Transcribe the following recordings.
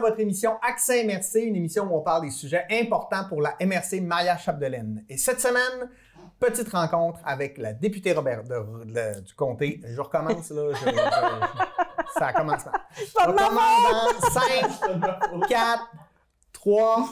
votre émission Accès MRC, une émission où on parle des sujets importants pour la MRC Maya Chapdelaine. Et cette semaine, petite rencontre avec la députée Robert du comté. Je recommence là. ça commence là. recommence dans 5, 4, 3.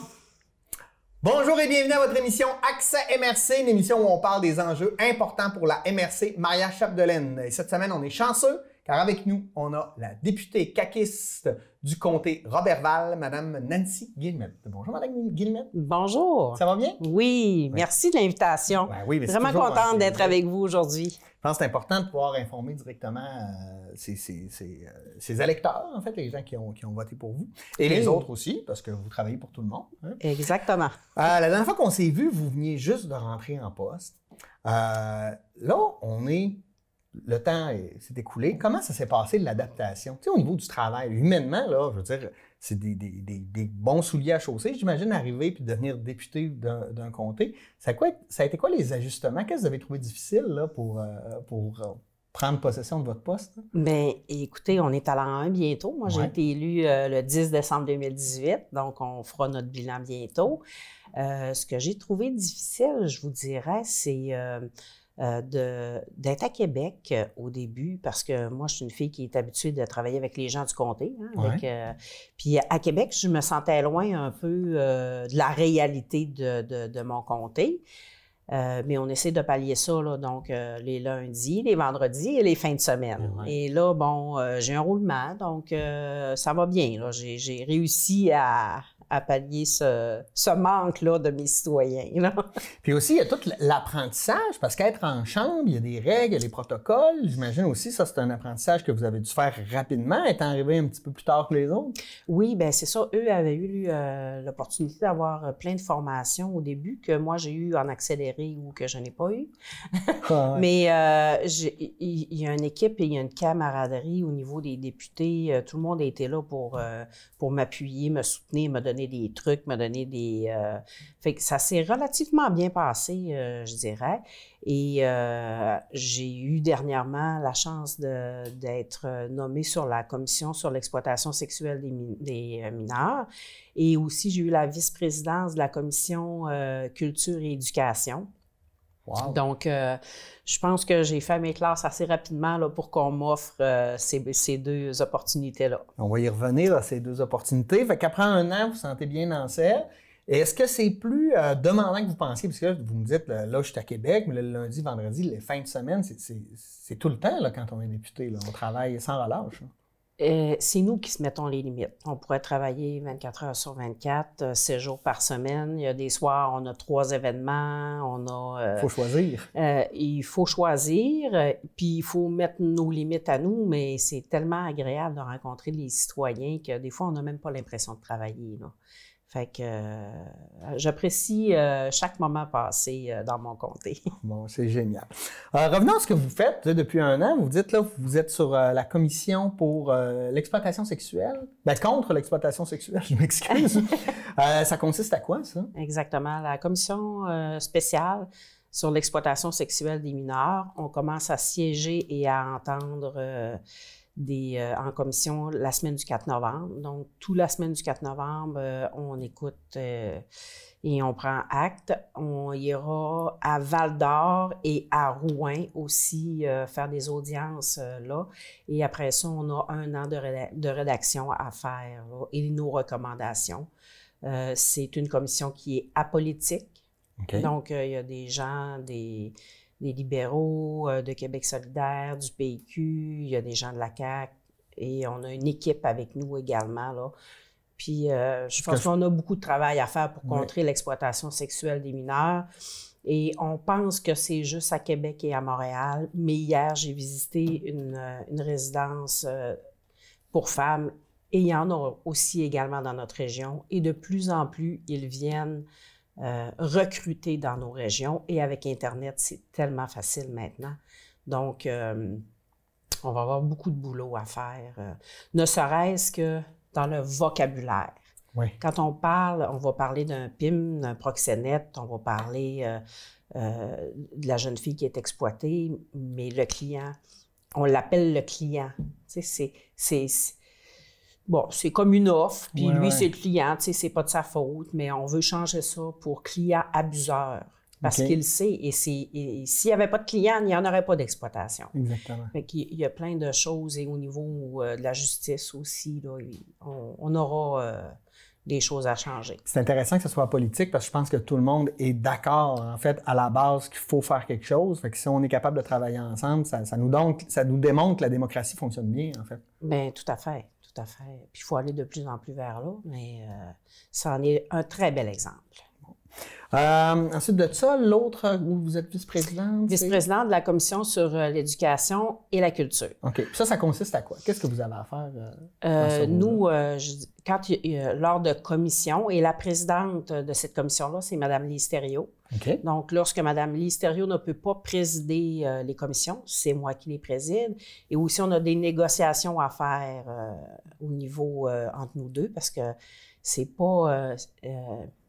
Bonjour et bienvenue à votre émission Accès MRC, une émission où on parle des enjeux importants pour la MRC Maya Chapdelaine. Et cette semaine, on est chanceux avec nous, on a la députée caquiste du comté Robertval, Madame Nancy Guillemette. Bonjour, Madame Guillemette. Bonjour. Ça va bien? Oui, merci de l'invitation. Je ben oui, Vraiment contente d'être avec vous aujourd'hui. Je pense que c'est important de pouvoir informer directement euh, ces ses, euh, électeurs, en fait, les gens qui ont, voté pour vous. Et les autres aussi, parce que vous travaillez pour tout le monde. Hein. Exactement. Euh, la dernière fois qu'on s'est vu, vous veniez juste de rentrer en poste. là, on est le temps s'est écoulé. Comment ça s'est passé l'adaptation? Tu sais, au niveau du travail, humainement, là, je veux dire, c'est des, bons souliers à chausser. J'imagine arriver puis devenir député d'un comté. Ça a, quoi, ça a, été quoi les ajustements? Qu'est-ce que vous avez trouvé difficile là, pour, euh, pour euh, prendre possession de votre poste? Bien, écoutez, on est à l'an 1 bientôt. Moi, j'ai été élue euh, le 10 décembre 2018, donc on fera notre bilan bientôt. ce que j'ai trouvé difficile, je vous dirais, c'est euh, d'être à Québec euh, au début, parce que moi, je suis une fille qui est habituée de travailler avec les gens du comté. Hein, euh, puis à Québec, je me sentais loin un peu de la réalité de, de, mon comté. mais on essaie de pallier ça, là, donc les lundis, les vendredis et les fins de semaine. Et là, bon, j'ai un roulement, donc ça va bien. J'ai réussi à, à pallier ce, manque-là de mes citoyens. Puis aussi, il y a tout l'apprentissage, parce qu'être en chambre, il y a des règles, il y a des protocoles. J'imagine aussi, ça, c'est un apprentissage que vous avez dû faire rapidement, étant arrivé un petit peu plus tard que les autres. Oui, bien, c'est ça. Eux avaient eu euh, l'opportunité d'avoir euh, plein de formations au début que moi, j'ai eu en accéléré ou que je n'ai pas eu. Ah Mais euh, il y, a une équipe et il y a une camaraderie au niveau des députés. Tout le monde était là pour, pour m'appuyer, me soutenir, me donner des trucs, m'a donné des... Euh, ça s'est relativement bien passé, euh, je dirais. Et euh, j'ai eu dernièrement la chance d'être nommée sur la commission sur l'exploitation sexuelle des, des, mineurs. Et aussi, j'ai eu la vice-présidence de la commission culture et éducation donc, euh, je pense que j'ai fait mes classes assez rapidement là, pour qu'on m'offre euh, ces, deux opportunités-là. On va y revenir à ces deux opportunités. Fait qu'après un an, vous vous sentez bien dans celle. Est-ce que c'est plus euh, demandant que vous pensiez? Parce que vous me dites, là, je suis à Québec, mais le lundi, vendredi, les fins de semaine, c'est tout le temps quand on est député. On travaille sans relâche. Euh, c'est nous qui se mettons les limites. On pourrait travailler 24 heures sur 24, 7 euh, jours par semaine. Il y a des soirs, on a trois événements, on a... Euh, faut choisir. Euh, il faut choisir, puis il faut mettre nos limites à nous, mais c'est tellement agréable de rencontrer les citoyens que des fois, on n'a même pas l'impression de travailler. Là. Fait que euh, j'apprécie euh, chaque moment passé euh, dans mon comté. Bon, c'est génial. revenons à ce que vous faites depuis un an. Vous dites là, vous êtes sur la commission pour l'exploitation sexuelle. Ben, contre l'exploitation sexuelle, je m'excuse. ça consiste à quoi, ça? Exactement. La commission spéciale sur l'exploitation sexuelle des mineurs. On commence à siéger et à entendre des, euh, en commission la semaine du 4 novembre. Donc, toute la semaine du 4 novembre, euh, on écoute euh, et on prend acte. On ira à Val d'Or et à Rouen aussi faire des audiences là. Et après ça, on a un an de, de rédaction à faire et nos recommandations. C'est une commission qui est apolitique. Donc, il y a des gens, des des libéraux, euh, de Québec solidaire, du PQ, il y a des gens de la CAQ et on a une équipe avec nous également. Là. Puis euh, je pense qu'on a beaucoup de travail à faire pour contrer l'exploitation sexuelle des mineurs. Et on pense que c'est juste à Québec et à Montréal. Mais hier, j'ai visité une, euh, une, résidence pour femmes et il y en a aussi également dans notre région. Et de plus en plus, ils viennent euh, recruter dans nos régions. Et avec Internet, c'est tellement facile maintenant. Donc, euh, on va avoir beaucoup de boulot à faire, euh, ne serait-ce que dans le vocabulaire. Quand on parle, on va parler d'un PIM, d'un proxénète, on va parler de la jeune fille qui est exploitée, mais le client, on l'appelle le client. C'est bon, c'est comme une offre, puis lui, c'est le client, tu sais, c'est pas de sa faute, mais on veut changer ça pour client abuseur. Parce qu'il sait, et s'il n'y avait pas de client, il n'y en aurait pas d'exploitation. Exactement. Fait il y a plein de choses, et au niveau euh, de la justice aussi, on, aura euh, des choses à changer. C'est intéressant que ce soit politique parce que je pense que tout le monde est d'accord, en fait, à la base qu'il faut faire quelque chose. Fait que si on est capable de travailler ensemble, ça, nous, donc ça nous démontre que la démocratie fonctionne bien, en fait. Bien, tout à fait. Puis il faut aller de plus en plus vers là, mais ça euh, en est un très bel exemple. Euh, ensuite de ça, l'autre, où vous êtes vice-présidente? Vice-présidente de la commission sur euh, l'éducation et la culture. OK. Puis ça, ça consiste à quoi? Qu'est-ce que vous avez à faire? Euh, nous, quand, lors de commission, et la présidente de cette commission-là, c'est Mme Listerio. Ok. Donc, lorsque Mme Listerio ne peut pas présider les commissions, c'est moi qui les préside. Et aussi, on a des négociations à faire au niveau entre nous deux parce que c'est pas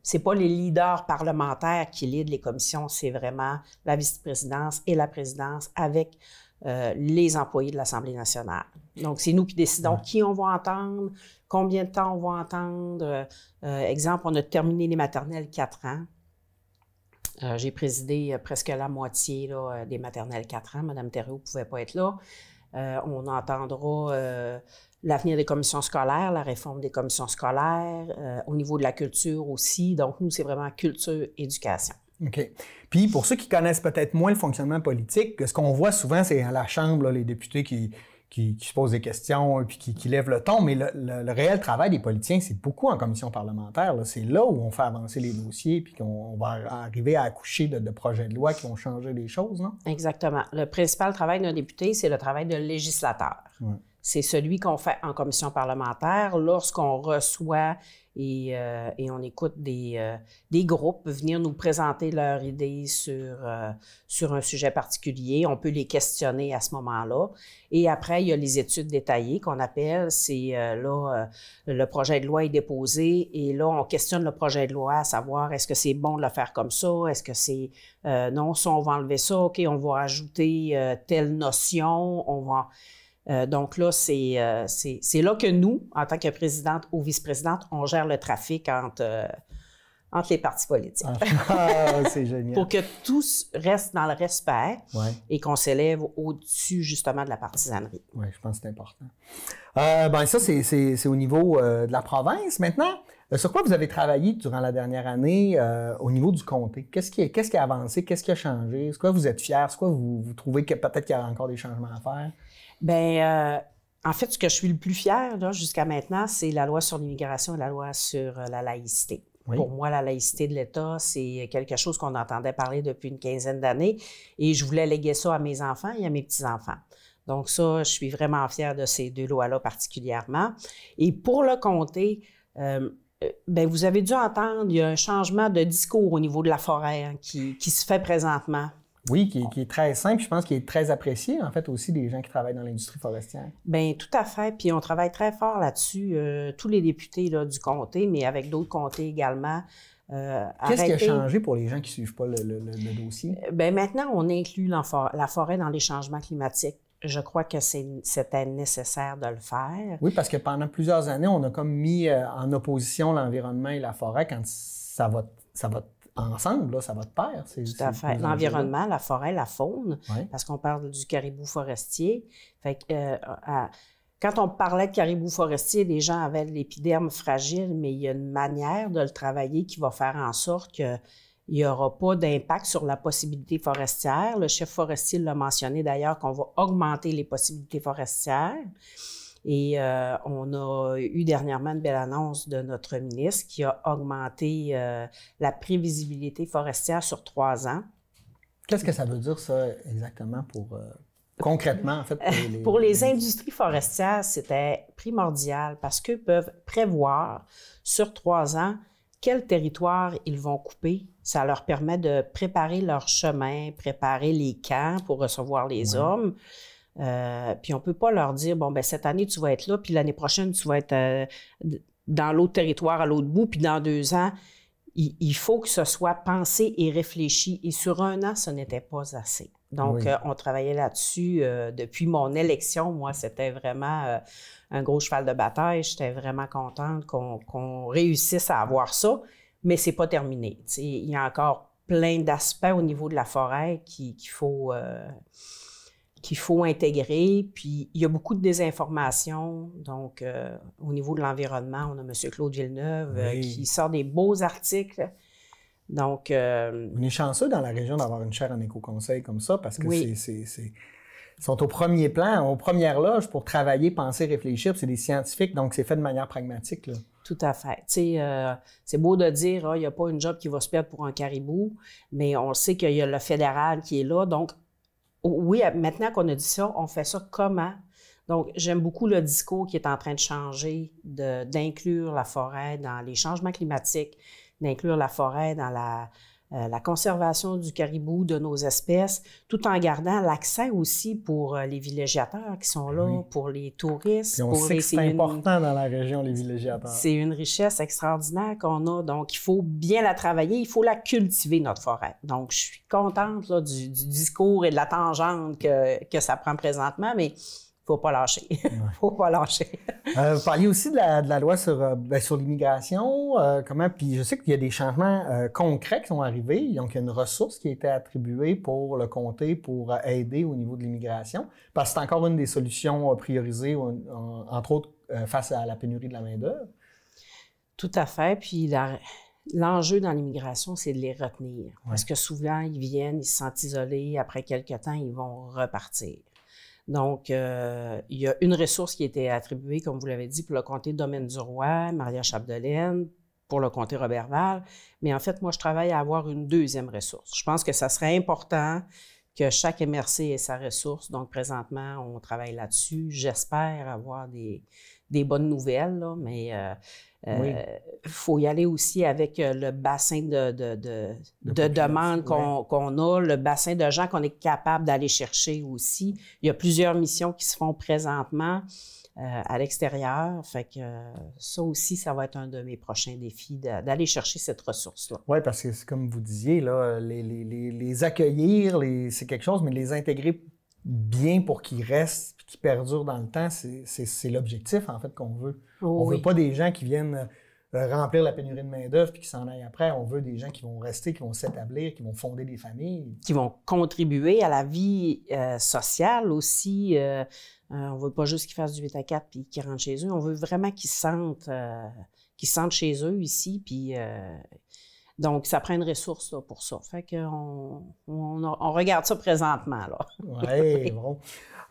c'est pas les leaders parlementaires qui lident les commissions, c'est vraiment la vice-présidence et la présidence avec euh, les employés de l'Assemblée nationale. Donc, c'est nous qui décidons qui on va entendre, combien de temps on va entendre. Euh, euh, exemple, on a terminé les maternelles quatre ans. J'ai présidé presque la moitié des maternelles 4 ans. Madame Thériault ne pouvait pas être là. on entendra l'avenir des commissions scolaires, la réforme des commissions scolaires, euh, au niveau de la culture aussi. Donc, nous, c'est vraiment culture, éducation. OK. Puis, pour ceux qui connaissent peut-être moins le fonctionnement politique, ce qu'on voit souvent, c'est à la Chambre, les députés qui, se posent des questions et puis qui, lèvent le ton. Mais le, réel travail des politiciens, c'est beaucoup en commission parlementaire. C'est là où on fait avancer les dossiers puis qu'on va arriver à accoucher de, projets de loi qui vont changer les choses, non? Exactement. Le principal travail d'un député, c'est le travail de législateur. Ouais c'est celui qu'on fait en commission parlementaire lorsqu'on reçoit et, euh, on écoute des, euh, des, groupes venir nous présenter leurs idées sur, euh, sur un sujet particulier. On peut les questionner à ce moment-là. Et après, il y a les études détaillées qu'on appelle. C'est là, le projet de loi est déposé et là, on questionne le projet de loi à savoir est-ce que c'est bon de le faire comme ça? Est-ce que c'est non, si on va enlever ça, OK, on va ajouter telle notion, on va. Euh, donc là, euh, c'est là que nous, en tant que présidente ou vice-présidente, on gère le trafic entre, euh, entre les partis politiques. Ah, ah, c'est génial. Pour que tous restent dans le respect et qu'on s'élève au-dessus justement de la partisanerie. Oui, je pense que c'est important. ben ça, c'est au niveau de la province. Maintenant, sur quoi vous avez travaillé durant la dernière année au niveau du comté? Qu'est-ce qui, qui, a avancé? Qu'est-ce qui a changé? Est-ce que vous êtes fier? Est-ce que vous, vous, trouvez que peut-être qu'il y a encore des changements à faire? Ben, euh, en fait, ce que je suis le plus fier jusqu'à maintenant, c'est la loi sur l'immigration et la loi sur euh, la laïcité. Pour moi, la laïcité de l'État, c'est quelque chose qu'on entendait parler depuis une quinzaine d'années et je voulais léguer ça à mes enfants et à mes petits-enfants. Donc ça, je suis vraiment fier de ces deux lois-là particulièrement. Et pour le comté, euh, ben vous avez dû entendre, il y a un changement de discours au niveau de la forêt hein, qui, se fait présentement oui, qui, est très simple. Je pense qu'il est très apprécié, en fait, aussi des gens qui travaillent dans l'industrie forestière. Bien, tout à fait. Puis on travaille très fort là-dessus, euh, tous les députés du comté, mais avec d'autres comtés également. Euh, Qu'est-ce qui a changé pour les gens qui ne suivent pas le, dossier? Euh, Bien, maintenant, on inclut la forêt dans les changements climatiques je crois que c'était nécessaire de le faire. Oui, parce que pendant plusieurs années, on a comme mis en opposition l'environnement et la forêt quand ça va, ça va ensemble, là, ça va de pair. Tout fait. L'environnement, la forêt, la faune, parce qu'on parle du caribou forestier. Fait euh, quand on parlait de caribou forestier, les gens avaient l'épiderme fragile, mais il y a une manière de le travailler qui va faire en sorte que il n'y aura pas d'impact sur la possibilité forestière. Le chef forestier l'a mentionné d'ailleurs qu'on va augmenter les possibilités forestières. Et euh, on a eu dernièrement une belle annonce de notre ministre qui a augmenté euh, la prévisibilité forestière sur trois ans. Qu'est-ce que ça veut dire, ça, exactement, pour, euh, concrètement, en fait? Pour les, industries forestières, c'était primordial parce qu'eux peuvent prévoir sur trois ans quel territoire ils vont couper. Ça leur permet de préparer leur chemin, préparer les camps pour recevoir les hommes. Euh, puis on peut pas leur dire, bon, ben cette année, tu vas être là, puis l'année prochaine, tu vas être euh, dans l'autre territoire, à l'autre bout, puis dans deux ans. Il, faut que ce soit pensé et réfléchi. Et sur un an, ce n'était pas assez. Donc, euh, on travaillait là-dessus depuis mon élection. Moi, c'était vraiment un gros cheval de bataille. J'étais vraiment contente qu'on réussisse à avoir ça, mais c'est pas terminé. il y a encore plein d'aspects au niveau de la forêt qu'il faut qu'il faut intégrer. Puis il y a beaucoup de désinformation. Donc, euh, au niveau de l'environnement, on a M. Claude Villeneuve euh, qui sort des beaux articles. Donc. Euh, on est chanceux dans la région d'avoir une chaire en éco-conseil comme ça parce que c'est. Ils sont au premier plan, aux premières loges pour travailler, penser, réfléchir. C'est des scientifiques, donc c'est fait de manière pragmatique. Tout à fait. sais, c'est beau de dire, ah, il y n'y a pas une job qui va se perdre pour un caribou, mais on sait qu'il y a le fédéral qui est là. Donc, oui, maintenant qu'on a dit ça, on fait ça comment? Donc, j'aime beaucoup le discours qui est en train de changer, d'inclure la forêt dans les changements climatiques, d'inclure la forêt dans la euh, la conservation du caribou, de nos espèces, tout en gardant l'accès aussi pour euh, les villégiateurs qui sont ben là, pour les touristes. sait c'est important dans la région, les villégiateurs. C'est une richesse extraordinaire qu'on a, donc il faut bien la travailler, il faut la cultiver, notre forêt. Donc, je suis contente du, du, discours et de la tangente que, que ça prend présentement, mais faut pas lâcher. faut pas lâcher. Euh, vous parliez aussi de la, loi sur, euh, ben, l'immigration. Euh, comment, puis je sais qu'il y a des changements concrets qui sont arrivés. il y a une ressource qui a été attribuée pour le comté pour aider au niveau de l'immigration. Parce que c'est encore une des solutions priorisées, entre autres, face à la pénurie de la main-d'œuvre. Tout à fait. Puis L'enjeu dans l'immigration, c'est de les retenir. Parce que souvent, ils viennent, ils se sentent isolés, après quelques temps, ils vont repartir. Donc, euh, il y a une ressource qui était attribuée, comme vous l'avez dit, pour le comté Domaine du Roi, Maria Chapdelaine, pour le comté Robertval. Mais en fait, moi, je travaille à avoir une deuxième ressource. Je pense que ça serait important que chaque MRC ait sa ressource. Donc, présentement, on travaille là-dessus. J'espère avoir des, des bonnes nouvelles, là, mais euh, euh faut y aller aussi avec euh, le bassin de, de, de, demandes qu'on a, le bassin de gens qu'on est capable d'aller chercher aussi. Il y a plusieurs missions qui se font présentement. Euh, à l'extérieur. Fait que ça aussi, ça va être un de mes prochains défis d'aller chercher cette ressource-là. Oui, parce que comme vous disiez, là, les, les, les accueillir, c'est quelque chose, mais les intégrer bien pour qu'ils restent et qu'ils perdurent dans le temps, c'est l'objectif en fait qu'on veut. Oh on ne veut pas des gens qui viennent euh, remplir la pénurie de main-d'œuvre puis qui s'en aillent après. On veut des gens qui vont rester, qui vont s'établir, qui vont fonder des familles. Qui vont contribuer à la vie euh, sociale aussi. Euh, euh, on veut pas juste qu'ils fassent du 8 à 4 puis qu'ils rentrent chez eux. On veut vraiment qu'ils sentent, sentent chez eux ici puis donc, ça prend une ressource pour ça. Fait qu'on on, regarde ça présentement. oui, bon.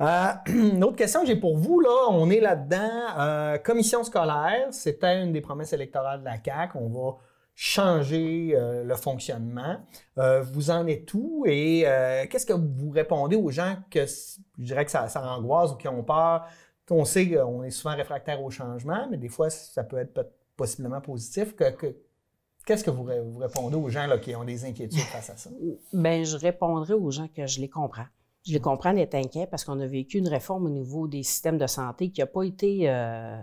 Euh, une autre question que j'ai pour vous, là, on est là-dedans. Euh, commission scolaire, c'était une des promesses électorales de la CAQ. On va changer euh, le fonctionnement. vous en êtes tout et qu'est-ce que vous répondez aux gens que je dirais que ça, ça angoisse ou qui ont peur? On sait qu'on est souvent réfractaire au changement, mais des fois, ça peut être possiblement positif. que Qu'est-ce que vous, répondez aux gens qui ont des inquiétudes face à ça? Bien, je répondrai aux gens que je les comprends. Je les comprends d'être inquiets parce qu'on a vécu une réforme au niveau des systèmes de santé qui n'a pas été euh,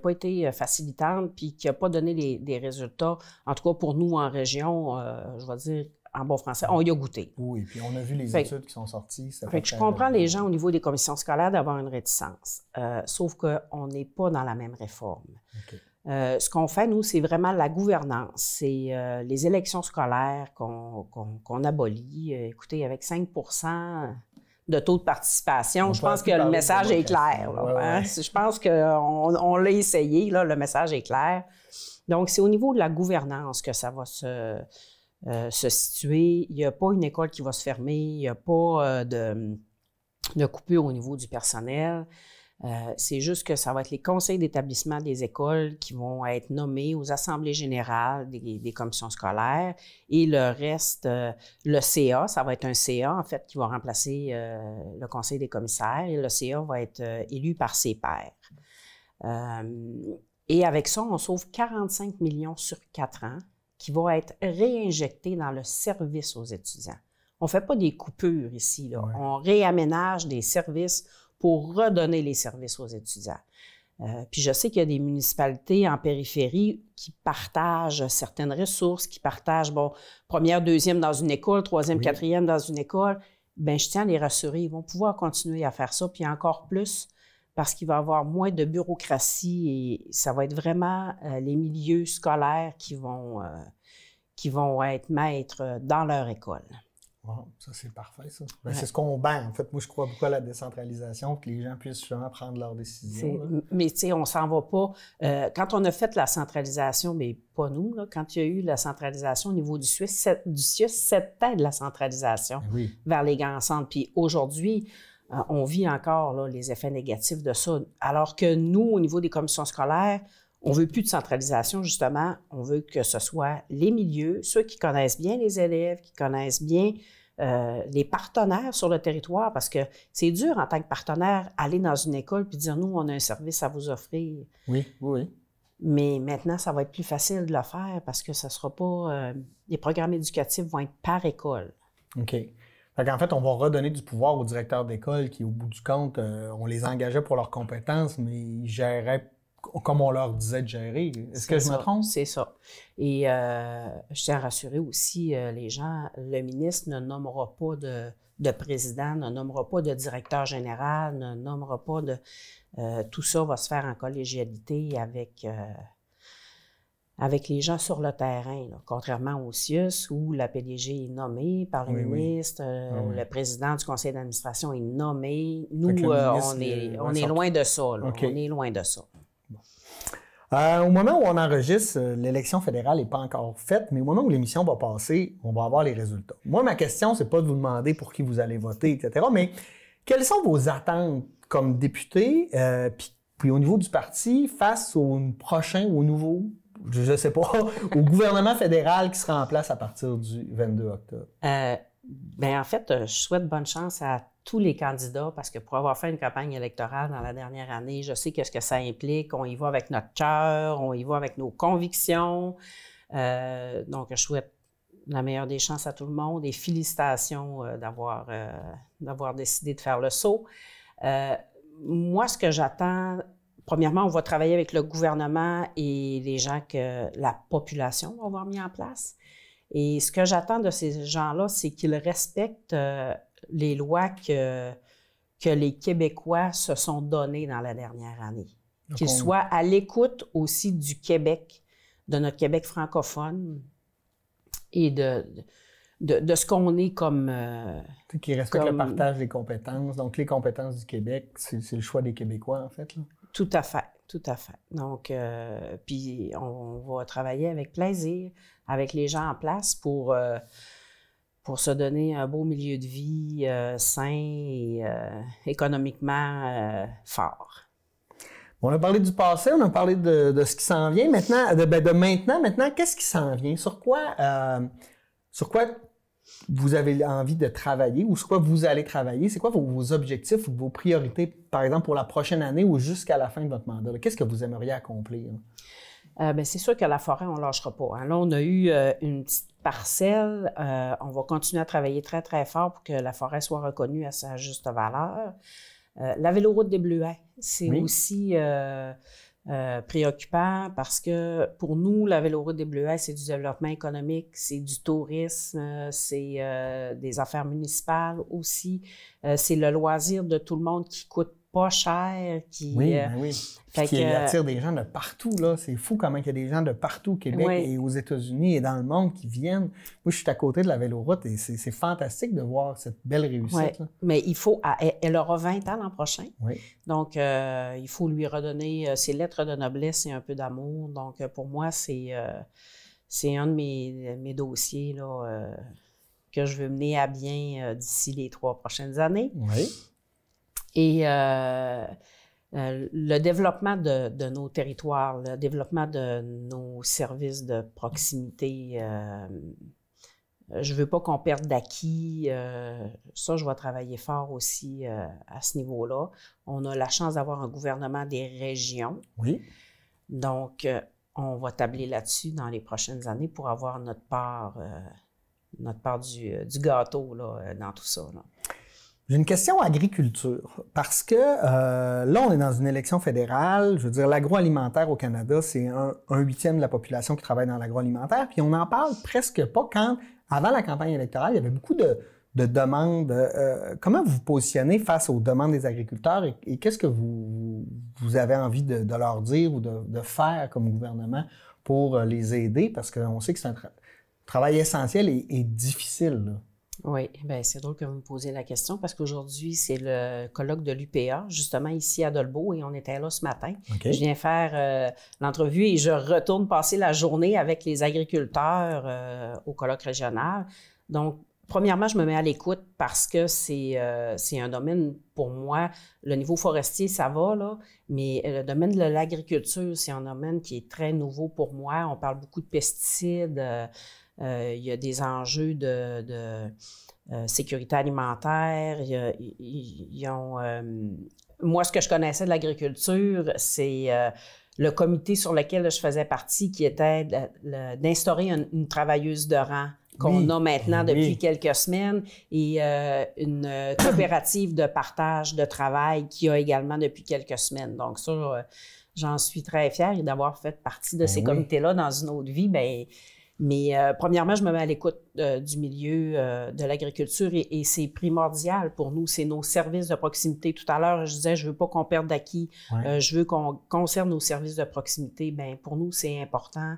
pas été euh, facilitante puis qui n'a pas donné des résultats. En tout cas, pour nous en région, euh, je vais dire en bon français, on y a goûté. Oui, puis on a vu les études qui sont sorties. fait, que je comprends les gens au niveau des commissions scolaires d'avoir une réticence, sauf qu'on n'est pas dans la même réforme. OK. Euh, ce qu'on fait, nous, c'est vraiment la gouvernance. C'est euh, les élections scolaires qu'on abolit. Euh, écoutez, avec 5 de taux de participation, hein? je pense que le message est clair. Je pense qu'on l'a essayé, là, le message est clair. Donc, c'est au niveau de la gouvernance que ça va se, situer. Il n'y a pas une école qui va se fermer, il n'y a pas de, de coupure au niveau du personnel. Euh, c'est juste que ça va être les conseils d'établissement des écoles qui vont être nommés aux assemblées générales des, commissions scolaires et le reste, euh, le CA, ça va être un CA en fait qui va remplacer euh, le conseil des commissaires et le CA va être élu par ses pairs. et avec ça, on sauve 45 millions sur quatre ans qui vont être réinjectés dans le service aux étudiants. On ne fait pas des coupures ici, on réaménage des services pour redonner les services aux étudiants. Euh, puis je sais qu'il y a des municipalités en périphérie qui partagent certaines ressources, qui partagent, bon, première, deuxième dans une école, troisième, quatrième dans une école. Bien, je tiens à les rassurer, ils vont pouvoir continuer à faire ça, puis encore plus, parce qu'il va y avoir moins de bureaucratie et ça va être vraiment euh, les milieux scolaires qui euh, qui vont être maîtres dans leur école ça c'est parfait, ça. Ben, c'est ce qu'on bat. En fait, moi, je crois beaucoup à la décentralisation, que les gens puissent vraiment prendre leurs décisions. Mais tu sais, on s'en va pas. Euh, quand on a fait la centralisation, mais pas nous, là, quand il y a eu la centralisation au niveau du Suisse, du CIUS, c'était de la centralisation ben vers les grands centres. Puis aujourd'hui, euh, on vit encore les effets négatifs de ça. Alors que nous, au niveau des commissions scolaires, on veut plus de centralisation, justement. On veut que ce soit les milieux, ceux qui connaissent bien les élèves, qui connaissent bien euh, les partenaires sur le territoire, parce que c'est dur en tant que partenaire aller dans une école puis dire nous, on a un service à vous offrir. Oui, oui. Mais maintenant, ça va être plus facile de le faire parce que ça sera pas. Euh, les programmes éducatifs vont être par école. OK. en fait, on va redonner du pouvoir aux directeurs d'école qui, au bout du compte, euh, on les engageait pour leurs compétences, mais ils géraient comme on leur disait de gérer. Est-ce que je me trompe? C'est ça. Et euh, je tiens à rassurer aussi euh, les gens, le ministre ne nommera pas de, président, ne nommera pas de directeur général, ne nommera pas de... Euh, tout ça va se faire en collégialité avec, avec les gens sur le terrain, contrairement au CIUS où la PDG est nommée par le ministre, ah, où le président du conseil d'administration est nommé. Nous, on, est, on est loin de ça. On est loin de ça. Euh, au moment où on enregistre, euh, l'élection fédérale n'est pas encore faite, mais au moment où l'émission va passer, on va avoir les résultats. Moi, ma question, c'est pas de vous demander pour qui vous allez voter, etc., mais quelles sont vos attentes comme député, euh, puis, au niveau du parti, face au prochain ou au nouveau je ne sais pas, au gouvernement fédéral qui sera en place à partir du 22 octobre? Euh, ben en fait, je souhaite bonne chance à tous les candidats, parce que pour avoir fait une campagne électorale dans la dernière année, je sais qu'est-ce que ça implique. On y va avec notre cœur, on y va avec nos convictions. Euh, donc, je souhaite la meilleure des chances à tout le monde et félicitations euh, d'avoir, euh, d'avoir décidé de faire le saut. moi, ce que j'attends, premièrement, on va travailler avec le gouvernement et les gens que la population va avoir mis en place. Et ce que j'attends de ces gens-là, c'est qu'ils respectent les lois que, que les Québécois se sont données dans la dernière année. Qu'ils soient à l'écoute aussi du Québec, de notre Québec francophone et de, de, ce qu'on est comme. Euh, qui respecte le partage des compétences. Donc, les compétences du Québec, c'est le choix des Québécois, en fait. Tout à fait, tout à fait. Donc, euh, puis on, va travailler avec plaisir avec les gens en place pour. Euh, pour se donner un beau milieu de vie euh, sain et euh, économiquement euh, fort. On a parlé du passé, on a parlé de, ce qui s'en vient. Maintenant, ben, de, maintenant, maintenant, qu'est-ce qui s'en vient? Sur quoi, sur quoi vous avez envie de travailler ou sur quoi vous allez travailler? C'est quoi vos, vos, objectifs ou vos priorités, par exemple, pour la prochaine année ou jusqu'à la fin de votre mandat? Qu'est-ce que vous aimeriez accomplir? Euh, ben, c'est sûr que la forêt, on ne lâchera pas. Hein. Là, on a eu euh, une petite parcelle. Euh, on va continuer à travailler très, très fort pour que la forêt soit reconnue à sa juste valeur. la véloroute des Bleuets, c'est aussi préoccupant parce que pour nous, la véloroute des Bleuets, c'est du développement économique, c'est du tourisme, c'est des affaires municipales aussi, c'est le loisir de tout le monde qui coûte pas cher, qui, euh, ben qui attire des gens de partout. Là. C'est fou comment il y a des gens de partout au Québec et aux États-Unis et dans le monde qui viennent. Moi, je suis à côté de la véloroute et c'est, fantastique de voir cette belle réussite. Mais il faut, ah, elle, aura 20 ans l'an prochain. Oui. Donc, euh, il faut lui redonner euh, ses lettres de noblesse et un peu d'amour. Donc, pour moi, c'est, c'est un de mes, dossiers là, que je veux mener à bien d'ici les trois prochaines années. Oui. Et euh, euh, le développement de, nos territoires, le développement de nos services de proximité, euh, je ne veux pas qu'on perde d'acquis. ça, je vais travailler fort aussi à ce niveau-là. On a la chance d'avoir un gouvernement des régions. Oui. Donc, on va tabler là-dessus dans les prochaines années pour avoir notre part, notre part du, gâteau là, dans tout ça. J'ai une question agriculture, parce que euh, là, on est dans une élection fédérale. Je veux dire, l'agroalimentaire au Canada, c'est un, huitième de la population qui travaille dans l'agroalimentaire, puis on n'en parle presque pas quand, avant la campagne électorale, il y avait beaucoup de, demandes. Euh, comment vous vous positionnez face aux demandes des agriculteurs et, qu'est-ce que vous, avez envie de, leur dire ou de, faire comme gouvernement pour euh, les aider? Parce qu'on sait que c'est un travail essentiel et, difficile. Oui, bien, c'est drôle que vous me posiez la question parce qu'aujourd'hui, c'est le colloque de l'UPA, justement ici à Dolbeau, et on était là ce matin. Je viens faire euh, l'entrevue et je retourne passer la journée avec les agriculteurs euh, au colloque régional. Donc, premièrement, je me mets à l'écoute parce que c'est, euh, c'est un domaine, pour moi, le niveau forestier, ça va, là, mais le domaine de l'agriculture, c'est un domaine qui est très nouveau pour moi. On parle beaucoup de pesticides. Euh, il y a des enjeux de, euh, sécurité alimentaire. ont, euh, moi, ce que je connaissais de l'agriculture, c'est le comité sur lequel je faisais partie, qui était d'instaurer une, travailleuse de rang qu'on a maintenant depuis quelques semaines, et une coopérative de partage de travail qui a également depuis quelques semaines. Donc ça, j'en suis très fière d'avoir fait partie de ben ces comités-là dans une autre vie. Bien, mais euh, premièrement, je me mets à l'écoute euh, du milieu euh, de l'agriculture et, c'est primordial pour nous. C'est nos services de proximité. Tout à l'heure, je disais, je veux pas qu'on perde d'acquis. je veux qu'on conserve nos services de proximité. Bien, pour nous, c'est important.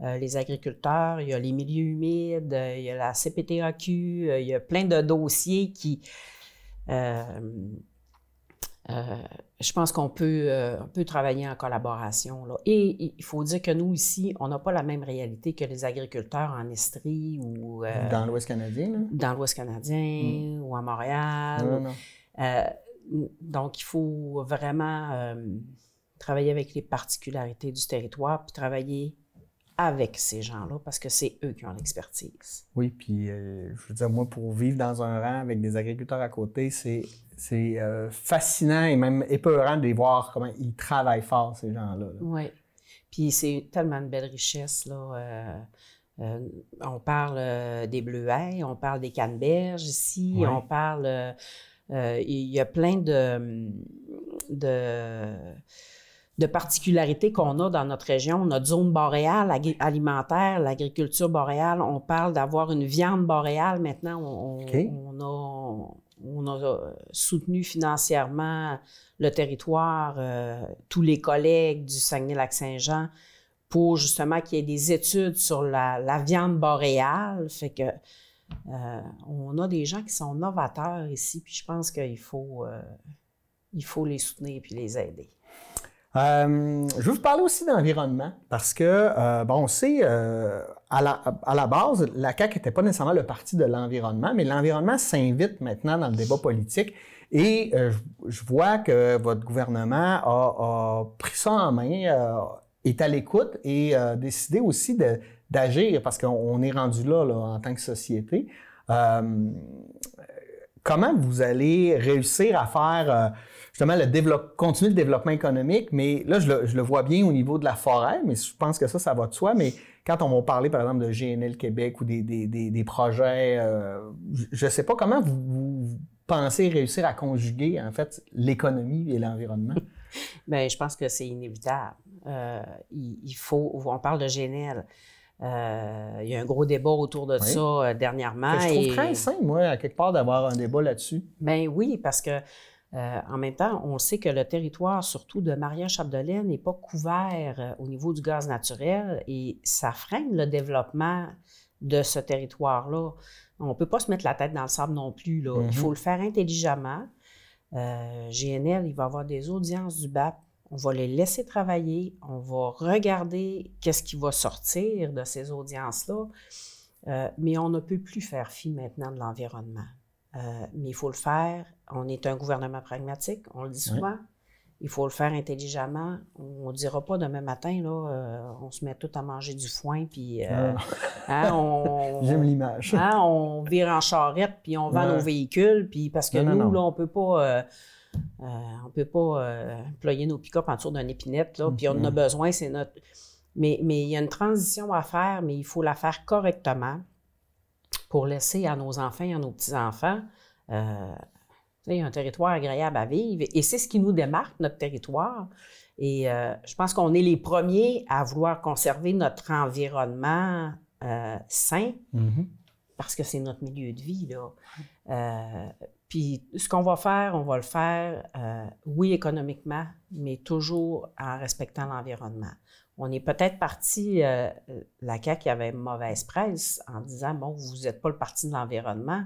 les agriculteurs, il y a les milieux humides, il y a la CPTAQ, il y a plein de dossiers qui euh, je pense qu'on peut, euh, peut travailler en collaboration. Là. Et il faut dire que nous, ici, on n'a pas la même réalité que les agriculteurs en Estrie ou... Euh, dans l'Ouest canadien, Dans l'Ouest canadien mm. ou à Montréal. Non, non, non. donc, il faut vraiment travailler avec les particularités du territoire, puis travailler avec ces gens-là, parce que c'est eux qui ont l'expertise. Oui, puis je veux dire, moi, pour vivre dans un rang avec des agriculteurs à côté, c'est c'est euh, fascinant et même épeurant de voir comment ils travaillent fort, ces gens-là. Oui. Puis c'est tellement de belles richesse. Là. Euh, euh, on parle des bleuets, on parle des canneberges ici, on parle. Il y a plein de, de, particularités qu'on a dans notre région. Notre zone boréale alimentaire, l'agriculture boréale, on parle d'avoir une viande boréale maintenant. On, on a on a euh, soutenu financièrement le territoire, euh, tous les collègues du Saguenay-Lac-Saint-Jean pour justement qu'il y ait des études sur la, viande boréale. Fait que euh, on a des gens qui sont novateurs ici, puis je pense qu'il faut, il faut les soutenir et les aider. Euh, je veux vous parler aussi d'environnement parce que, euh, bon, on sait, euh, à, la, base, la CAQ n'était pas nécessairement le parti de l'environnement, mais l'environnement s'invite maintenant dans le débat politique et euh, je, vois que votre gouvernement a, a pris ça en main, est à l'écoute et a décidé aussi d'agir parce qu'on est rendu là, là, en tant que société. comment vous allez réussir à faire justement le continuer le développement économique, mais là, je le, je le, vois bien au niveau de la forêt, mais je pense que ça, ça va de soi. Mais quand on va parler, par exemple, de GNL Québec ou des, des, des, des projets, euh, je ne sais pas comment vous, pensez réussir à conjuguer, en fait, l'économie et l'environnement. Bien, je pense que c'est inévitable. Euh, il, faut, on parle de GNL. Euh, il y a un gros débat autour de ça dernièrement. je trouve très simple, moi, à quelque part, d'avoir un débat là-dessus. Ben oui, parce que euh, en même temps, on sait que le territoire, surtout de Maria-Chapdelaine, n'est pas couvert euh, au niveau du gaz naturel et ça freine le développement de ce territoire-là. On ne peut pas se mettre la tête dans le sable non plus. Il faut mhm. le faire intelligemment. Euh, GNL, il va avoir des audiences du BAP. On va les laisser travailler. On va regarder qu'est-ce qui va sortir de ces audiences-là. mais on ne peut plus faire fi maintenant de l'environnement. Euh, mais il faut le faire. On est un gouvernement pragmatique, on le dit souvent. Il faut le faire intelligemment. On ne dira pas demain matin, là, euh, on se met tout à manger du foin, puis. Euh, ah. hein, on, J'aime l'image. Hein, on vire en charrette, puis on vend nos véhicules, puis parce que nous, là, on peut on peut pas employer nos pick-up en d'un épinette, là, puis on en a besoin, c'est notre. Mais, mais il y a une transition à faire, mais il faut la faire correctement pour laisser à nos enfants et à nos petits-enfants euh, un territoire agréable à vivre. Et c'est ce qui nous démarque, notre territoire. Et euh, je pense qu'on est les premiers à vouloir conserver notre environnement euh, sain, mm-hmm. parce que c'est notre milieu de vie. Là. puis ce qu'on va faire, on va le faire, oui, économiquement, mais toujours en respectant l'environnement on est peut-être parti, euh, euh, la CAQ avait mauvaise presse en disant, bon, vous n'êtes pas le parti de l'environnement,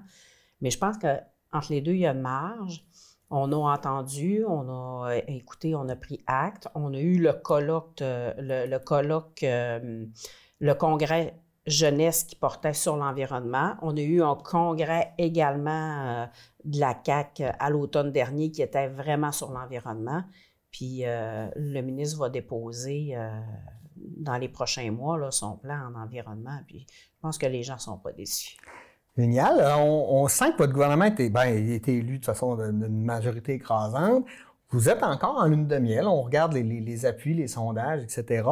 mais je pense qu'entre les deux, il y a une marge. On a entendu, on a euh, écouté, on a pris acte, on a eu le colloque, le, colloque, le congrès jeunesse qui portait sur l'environnement. On a eu un congrès également de la CAC à l'automne dernier qui était vraiment sur l'environnement. Puis euh, le ministre va déposer euh, dans les prochains mois là, son plan en environnement. Puis je pense que les gens ne sont pas déçus. Génial. Euh, on, sent que votre gouvernement ben, a été élu de façon d'une majorité écrasante. Vous êtes encore en lune de miel. On regarde les, appuis, les sondages, etc.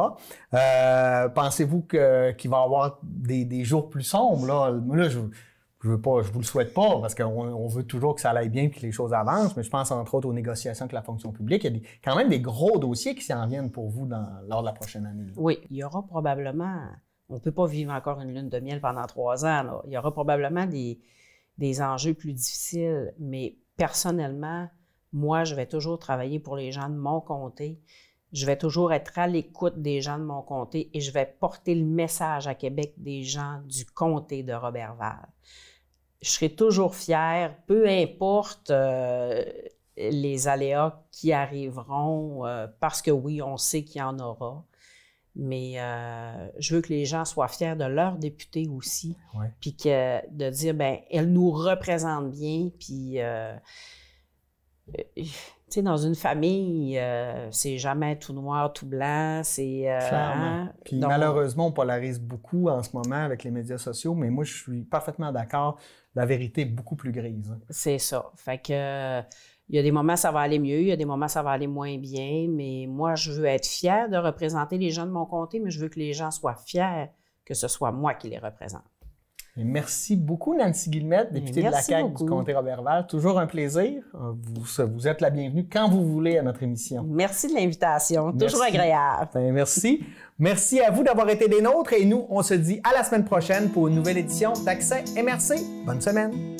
Pensez-vous qu'il va y avoir des, jours plus sombres? Là, là je veux pas, je vous le souhaite pas, parce qu'on veut toujours que ça aille bien, que les choses avancent, mais je pense entre autres aux négociations avec la fonction publique. Il y a quand même des gros dossiers qui s'en viennent pour vous lors de la prochaine année. Oui, il y aura probablement, on ne peut pas vivre encore une lune de miel pendant trois ans, il y aura probablement des, des enjeux plus difficiles, mais personnellement, moi, je vais toujours travailler pour les gens de mon comté. Je vais toujours être à l'écoute des gens de mon comté et je vais porter le message à Québec des gens du comté de robert Robertval je serai toujours fière, peu importe euh, les aléas qui arriveront, euh, parce que oui, on sait qu'il y en aura. Mais euh, je veux que les gens soient fiers de leurs députés aussi, puis que de dire ben elle nous représente bien, puis tu dans une famille, euh, c'est jamais tout noir, tout blanc, c'est... Euh, hein? Puis malheureusement, on polarise beaucoup en ce moment avec les médias sociaux, mais moi, je suis parfaitement d'accord. La vérité est beaucoup plus grise. C'est ça. Fait que... Euh, il y a des moments, ça va aller mieux, il y a des moments, ça va aller moins bien, mais moi, je veux être fier de représenter les gens de mon comté, mais je veux que les gens soient fiers que ce soit moi qui les représente merci beaucoup, Nancy Guillemette, députée de la CAQ du comté Robert-Val. Toujours un plaisir. Euh, vous, êtes la bienvenue quand vous voulez à notre émission. Merci de l'invitation. Toujours agréable. Ben, merci. Merci à vous d'avoir été des nôtres et nous, on se dit à la semaine prochaine pour une nouvelle édition d'Accès et merci. Bonne semaine.